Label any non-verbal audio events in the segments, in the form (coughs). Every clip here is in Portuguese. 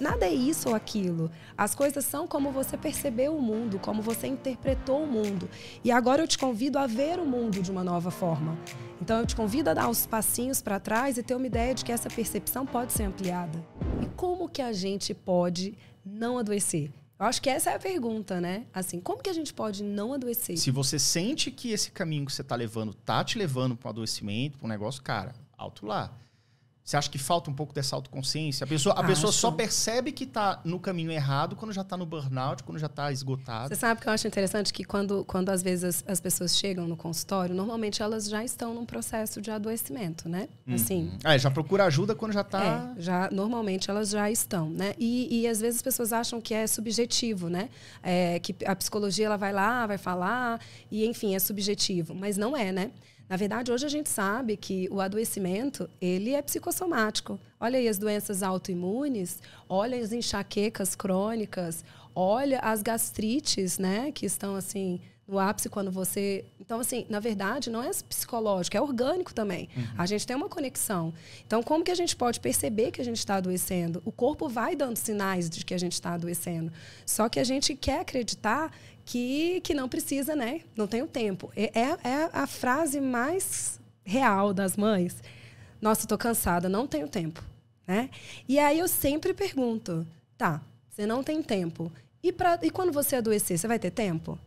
Nada é isso ou aquilo. As coisas são como você percebeu o mundo, como você interpretou o mundo. E agora eu te convido a ver o mundo de uma nova forma. Então eu te convido a dar uns passinhos para trás e ter uma ideia de que essa percepção pode ser ampliada. E como que a gente pode não adoecer? Eu acho que essa é a pergunta, né? Assim, como que a gente pode não adoecer? Se você sente que esse caminho que você está levando tá te levando para um adoecimento, para um negócio, cara, alto lá. Você acha que falta um pouco dessa autoconsciência? A pessoa, a pessoa só percebe que está no caminho errado quando já está no burnout, quando já está esgotado. Você sabe que eu acho interessante que quando, quando às vezes as, as, pessoas chegam no consultório, normalmente elas já estão num processo de adoecimento, né? Hum. Assim. é, já procura ajuda quando já está. É, já, normalmente elas já estão, né? E, e às vezes as pessoas acham que é subjetivo, né? É, que a psicologia ela vai lá, vai falar, e enfim, é subjetivo. Mas não é, né? Na verdade, hoje a gente sabe que o adoecimento, ele é psicossomático. Olha aí as doenças autoimunes, olha as enxaquecas crônicas, olha as gastrites, né, que estão assim no ápice quando você. Então, assim, na verdade, não é psicológico, é orgânico também. Uhum. A gente tem uma conexão. Então, como que a gente pode perceber que a gente está adoecendo? O corpo vai dando sinais de que a gente está adoecendo. Só que a gente quer acreditar que, que não precisa, né? Não tem o tempo. É, é, é a frase mais real das mães. Nossa, estou cansada, não tenho tempo. Né? E aí eu sempre pergunto: tá, você não tem tempo. E, pra, e quando você adoecer, você vai ter tempo?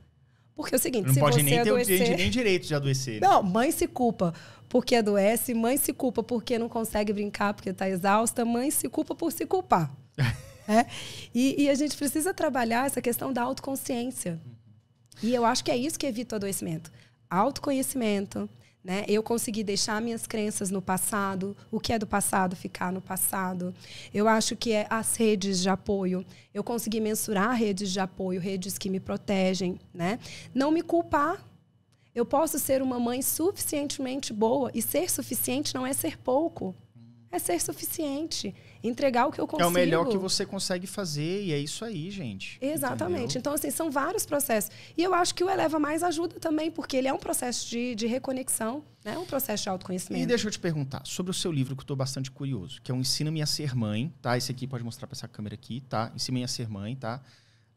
Porque é o seguinte, não se pode nem adoecer... ter nem direito de adoecer. Né? Não, mãe se culpa porque adoece, mãe se culpa porque não consegue brincar, porque está exausta, mãe se culpa por se culpar. (laughs) é? e, e, a gente precisa trabalhar essa questão da autoconsciência. E eu acho que é isso que evita o adoecimento. Autoconhecimento, né? Eu consegui deixar minhas crenças no passado, o que é do passado ficar no passado. Eu acho que é as redes de apoio. Eu consegui mensurar redes de apoio, redes que me protegem, né? Não me culpar. Eu posso ser uma mãe suficientemente boa e ser suficiente não é ser pouco é ser suficiente. Entregar o que eu consigo. É o melhor que você consegue fazer e é isso aí, gente. Exatamente. Entendeu? Então, assim, são vários processos. E eu acho que o Eleva Mais ajuda também, porque ele é um processo de, de reconexão, né? um processo de autoconhecimento. E deixa eu te perguntar sobre o seu livro, que eu estou bastante curioso, que é o Ensina-me a Ser Mãe, tá? Esse aqui pode mostrar para essa câmera aqui, tá? Ensina-me a Ser Mãe, tá?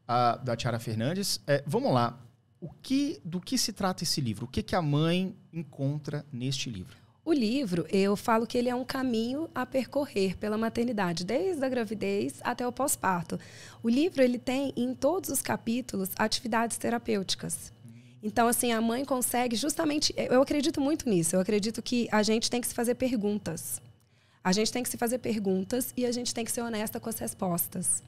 da Tiara Fernandes. É, vamos lá. O que, do que se trata esse livro? O que, que a mãe encontra neste livro? O livro, eu falo que ele é um caminho a percorrer pela maternidade, desde a gravidez até o pós-parto. O livro ele tem em todos os capítulos atividades terapêuticas. Então, assim, a mãe consegue justamente. Eu acredito muito nisso. Eu acredito que a gente tem que se fazer perguntas. A gente tem que se fazer perguntas e a gente tem que ser honesta com as respostas.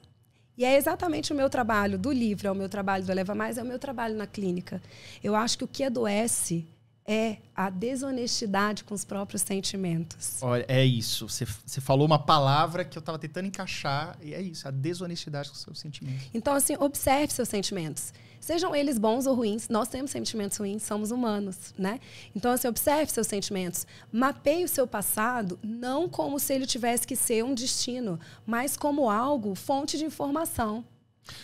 E é exatamente o meu trabalho do livro, é o meu trabalho do Eleva Mais, é o meu trabalho na clínica. Eu acho que o que adoece é a desonestidade com os próprios sentimentos. Olha, é isso. Você, você falou uma palavra que eu estava tentando encaixar, e é isso, a desonestidade com os seus sentimentos. Então, assim, observe seus sentimentos. Sejam eles bons ou ruins, nós temos sentimentos ruins, somos humanos, né? Então, assim, observe seus sentimentos. Mapeie o seu passado, não como se ele tivesse que ser um destino, mas como algo, fonte de informação.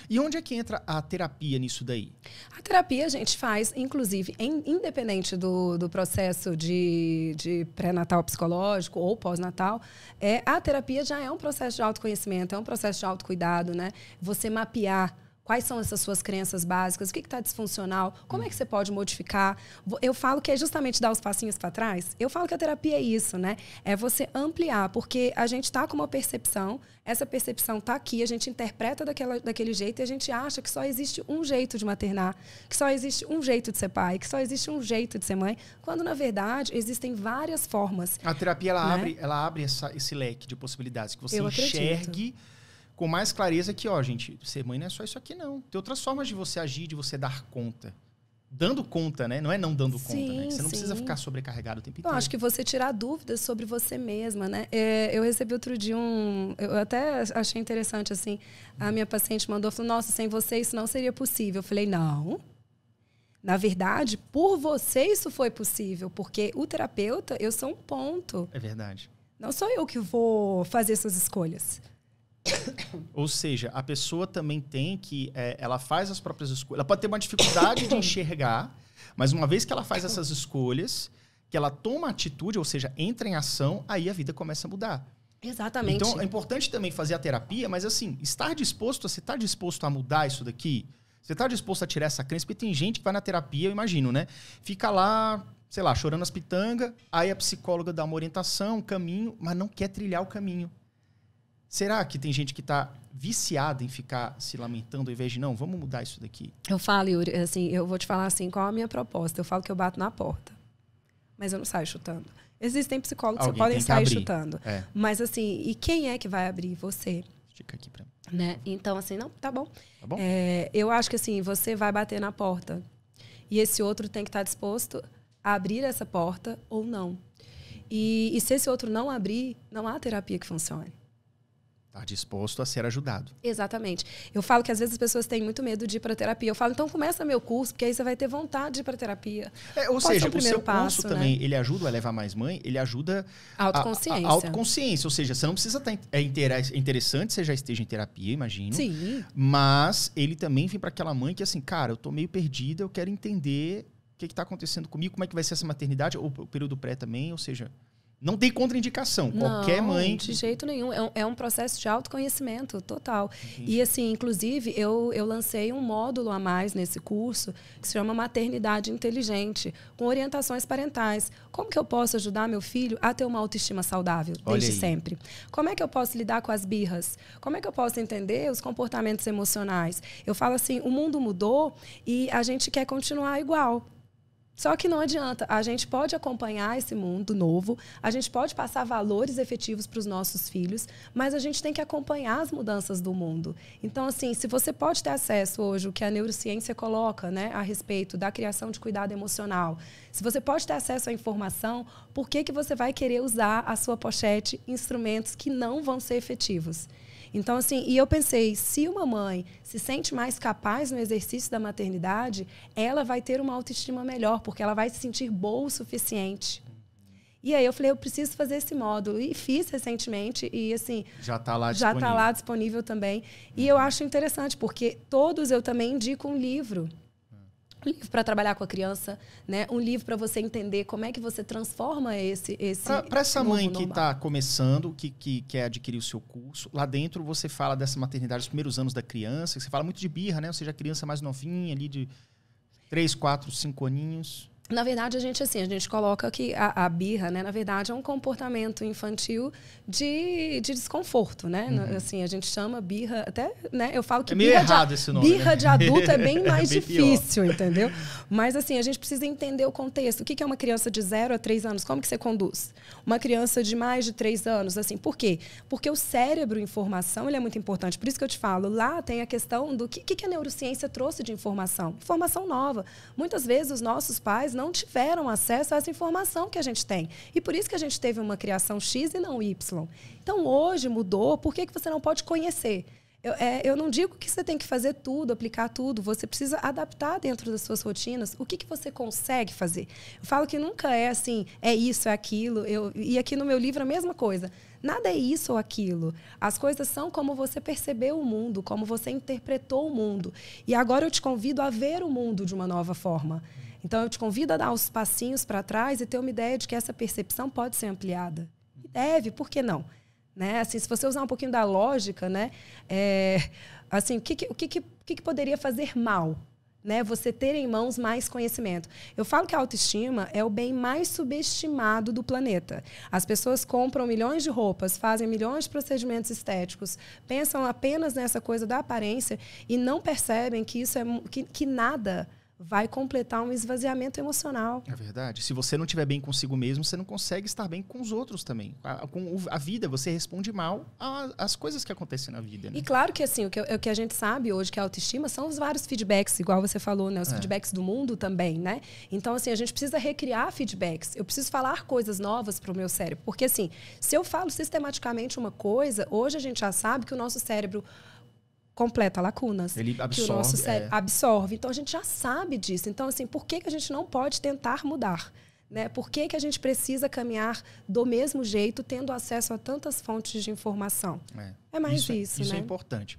E onde é que entra a terapia nisso daí? A terapia a gente faz, inclusive, em, independente do, do processo de, de pré-natal psicológico ou pós-natal, é, a terapia já é um processo de autoconhecimento, é um processo de autocuidado, né? Você mapear Quais são essas suas crenças básicas? O que está disfuncional? Como é que uhum. você pode modificar? Eu falo que é justamente dar os passinhos para trás. Eu falo que a terapia é isso, né? É você ampliar, porque a gente está com uma percepção, essa percepção está aqui, a gente interpreta daquela, daquele jeito e a gente acha que só existe um jeito de maternar, que só existe um jeito de ser pai, que só existe um jeito de ser mãe, quando na verdade existem várias formas. A terapia ela né? abre, ela abre essa, esse leque de possibilidades que você Eu enxergue. Acredito com mais clareza que, ó, gente, ser mãe não é só isso aqui, não. Tem outras formas de você agir, de você dar conta. Dando conta, né? Não é não dando sim, conta, né? Você não sim. precisa ficar sobrecarregado o tempo inteiro. Eu acho que você tirar dúvidas sobre você mesma, né? É, eu recebi outro dia um. Eu até achei interessante, assim. A minha paciente mandou, falou: Nossa, sem você isso não seria possível. Eu falei: Não, na verdade, por você isso foi possível, porque o terapeuta, eu sou um ponto. É verdade. Não sou eu que vou fazer suas escolhas. (coughs) Ou seja, a pessoa também tem que. É, ela faz as próprias escolhas. Ela pode ter uma dificuldade de (coughs) enxergar, mas uma vez que ela faz essas escolhas, que ela toma atitude, ou seja, entra em ação, aí a vida começa a mudar. Exatamente. Então é importante também fazer a terapia, mas assim, estar disposto, você está disposto a mudar isso daqui? Você está disposto a tirar essa crença? Porque tem gente que vai na terapia, eu imagino, né? Fica lá, sei lá, chorando as pitangas, aí a psicóloga dá uma orientação, um caminho, mas não quer trilhar o caminho. Será que tem gente que está viciada em ficar se lamentando ao invés de não, vamos mudar isso daqui? Eu falo, Yuri, assim, eu vou te falar assim, qual a minha proposta? Eu falo que eu bato na porta, mas eu não saio chutando. Existem psicólogos Alguém que podem sair abrir. chutando. É. Mas assim, e quem é que vai abrir? Você. Fica aqui pra mim. Né? Então, assim, não, tá bom. Tá bom. É, eu acho que assim, você vai bater na porta. E esse outro tem que estar tá disposto a abrir essa porta ou não. e, e se esse outro não abrir, não há terapia que funcione. Está disposto a ser ajudado. Exatamente. Eu falo que às vezes as pessoas têm muito medo de ir para terapia. Eu falo, então começa meu curso, porque aí você vai ter vontade de ir para terapia. É, ou Pode é seja, o, o seu passo, curso né? também, ele ajuda a levar mais mãe, ele ajuda... Autoconsciência. A, a, autoconsciência, ou seja, você não precisa tá, é estar... É interessante você já esteja em terapia, imagino. Sim. Mas ele também vem para aquela mãe que assim, cara, eu estou meio perdida, eu quero entender o que está acontecendo comigo, como é que vai ser essa maternidade, ou o período pré também, ou seja... Não tem contraindicação. Não, Qualquer mãe. De jeito nenhum. É um, é um processo de autoconhecimento total. E, assim, inclusive, eu, eu lancei um módulo a mais nesse curso que se chama Maternidade Inteligente, com orientações parentais. Como que eu posso ajudar meu filho a ter uma autoestima saudável desde sempre? Como é que eu posso lidar com as birras? Como é que eu posso entender os comportamentos emocionais? Eu falo assim: o mundo mudou e a gente quer continuar igual. Só que não adianta. A gente pode acompanhar esse mundo novo, a gente pode passar valores efetivos para os nossos filhos, mas a gente tem que acompanhar as mudanças do mundo. Então, assim, se você pode ter acesso hoje o que a neurociência coloca, né, a respeito da criação de cuidado emocional, se você pode ter acesso à informação, por que que você vai querer usar a sua pochete instrumentos que não vão ser efetivos? Então, assim, e eu pensei, se uma mãe se sente mais capaz no exercício da maternidade, ela vai ter uma autoestima melhor, porque ela vai se sentir boa o suficiente. E aí eu falei, eu preciso fazer esse módulo. E fiz recentemente, e assim. Já está lá já tá disponível. Já está lá disponível também. E eu acho interessante, porque todos eu também indico um livro um livro para trabalhar com a criança, né? Um livro para você entender como é que você transforma esse esse para essa mãe que está começando, que, que quer adquirir o seu curso, lá dentro você fala dessa maternidade, os primeiros anos da criança, você fala muito de birra, né? Ou seja, a criança mais novinha ali de 3, 4, 5 aninhos na verdade, a gente assim, a gente coloca que a, a, birra, né, na verdade, é um comportamento infantil de, de desconforto, né? Uhum. Assim, a gente chama birra, até, né? Eu falo que é meio birra, errado de, esse nome, birra né? de adulto é bem (laughs) mais é bem difícil, pior. entendeu? Mas assim, a gente precisa entender o contexto. O que é uma criança de 0 a 3 anos? Como que você conduz? Uma criança de mais de 3 anos, assim, por quê? Porque o cérebro informação ele é muito importante. Por isso que eu te falo, lá tem a questão do que, que a neurociência trouxe de informação. Informação nova. Muitas vezes os nossos pais não tiveram acesso a essa informação que a gente tem. E por isso que a gente teve uma criação X e não Y. Então, hoje mudou, por que, que você não pode conhecer? Eu, é, eu, não digo que você tem que fazer tudo, aplicar tudo. Você precisa adaptar dentro das suas rotinas o que, que você consegue fazer. Eu falo que nunca é assim, é isso, é aquilo. Eu, e aqui no meu livro é a mesma coisa. Nada é isso ou aquilo. As coisas são como você percebeu o mundo, como você interpretou o mundo. E agora eu te convido a ver o mundo de uma nova forma. Então eu te convido a dar os passinhos para trás e ter uma ideia de que essa percepção pode ser ampliada. E deve, por que não? Né? Assim, se você usar um pouquinho da lógica, né? É, assim, o que, que o que, que, que poderia fazer mal? Né? Você ter em mãos mais conhecimento. Eu falo que a autoestima é o bem mais subestimado do planeta. As pessoas compram milhões de roupas, fazem milhões de procedimentos estéticos, pensam apenas nessa coisa da aparência e não percebem que isso é que, que nada vai completar um esvaziamento emocional. É verdade. Se você não estiver bem consigo mesmo, você não consegue estar bem com os outros também. A, com a vida, você responde mal às coisas que acontecem na vida. Né? E claro que assim, o que, o que a gente sabe hoje que é autoestima são os vários feedbacks, igual você falou, né? Os é. feedbacks do mundo também, né? Então, assim, a gente precisa recriar feedbacks. Eu preciso falar coisas novas para o meu cérebro. Porque, assim, se eu falo sistematicamente uma coisa, hoje a gente já sabe que o nosso cérebro completa lacunas. Ele absorve. Que o nosso cérebro é. absorve. Então a gente já sabe disso. Então, assim, por que, que a gente não pode tentar mudar? Né? Por que, que a gente precisa caminhar do mesmo jeito, tendo acesso a tantas fontes de informação? É, é mais isso, é- isso, isso é né? é importante.